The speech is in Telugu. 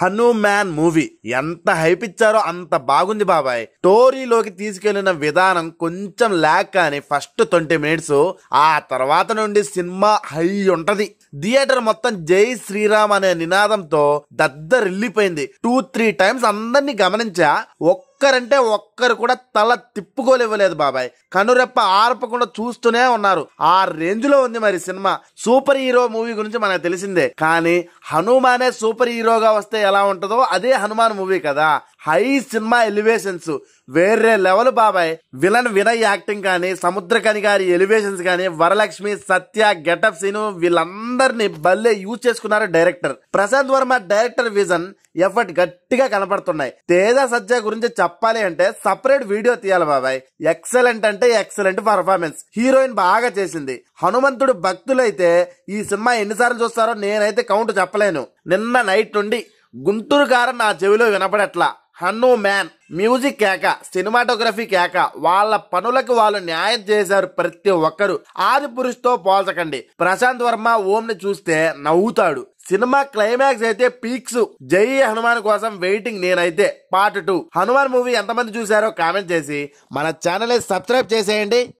హనుమాన్ మూవీ ఎంత హైప్ ఇచ్చారో అంత బాగుంది బాబాయ్ స్టోరీలోకి తీసుకెళ్లిన విధానం కొంచెం ల్యాక్ కానీ ఫస్ట్ ట్వంటీ మినిట్స్ ఆ తర్వాత నుండి సినిమా హై ఉంటది థియేటర్ మొత్తం జై శ్రీరామ్ అనే నినాదంతో దద్దరిల్లిపోయింది టూ త్రీ టైమ్స్ అందరినీ గమనించా ఒక్క ఒక్కరంటే ఒక్కరు కూడా తల తిప్పుకోలేవలేదు బాబాయ్ కనురెప్ప ఆర్పకుండా చూస్తూనే ఉన్నారు ఆ రేంజ్ లో ఉంది మరి సినిమా సూపర్ హీరో మూవీ గురించి మనకు తెలిసిందే కానీ హనుమానే సూపర్ హీరోగా వస్తే ఎలా ఉంటుందో అదే హనుమాన్ మూవీ కదా హై సినిమా ఎలివేషన్స్ వేరే లెవెల్ బాబాయ్ విలన్ వినయ్ యాక్టింగ్ కానీ సముద్రకని గారి ఎలివేషన్స్ కానీ వరలక్ష్మి సత్య గెటప్ సీను వీళ్ళందరిని భలే యూజ్ చేసుకున్నారు director Prasanth Varma director vision effort గట్టిగా కనపడుతున్నాయి తేజ సత్య గురించి చెప్పాలి అంటే సపరేట్ వీడియో తీయాలి బాబాయ్ ఎక్సలెంట్ అంటే ఎక్సలెంట్ పర్ఫార్మెన్స్ హీరోయిన్ బాగా చేసింది హనుమంతుడు భక్తులైతే ఈ సినిమా ఎన్నిసార్లు చూస్తారో నేనైతే కౌంట్ చెప్పలేను నిన్న నైట్ నుండి గుంటూరు కారం నా చెవిలో వినపడట్లా హన్ను మ్యాన్ మ్యూజిక్ కేక సినిమాటోగ్రఫీ కేక వాళ్ళ పనులకు వాళ్ళు న్యాయం చేశారు ప్రతి ఒక్కరు ఆది పురుషుతో పోల్చకండి ప్రశాంత్ వర్మ ఓంని చూస్తే నవ్వుతాడు సినిమా క్లైమాక్స్ అయితే పీక్స్ జై హనుమాన్ కోసం వెయిటింగ్ నేనైతే పార్ట్ టూ హనుమాన్ మూవీ ఎంతమంది చూశారో కామెంట్ చేసి మన ఛానల్ సబ్స్క్రైబ్ చేసేయండి